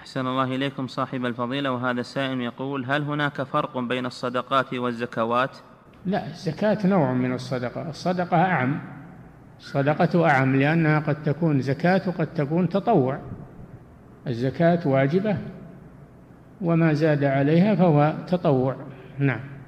أحسن الله إليكم صاحب الفضيلة وهذا السائل يقول هل هناك فرق بين الصدقات والزكوات؟ لا الزكاة نوع من الصدقة الصدقة أعم الصدقة أعم لأنها قد تكون زكاة وقد تكون تطوع الزكاة واجبة وما زاد عليها فهو تطوع نعم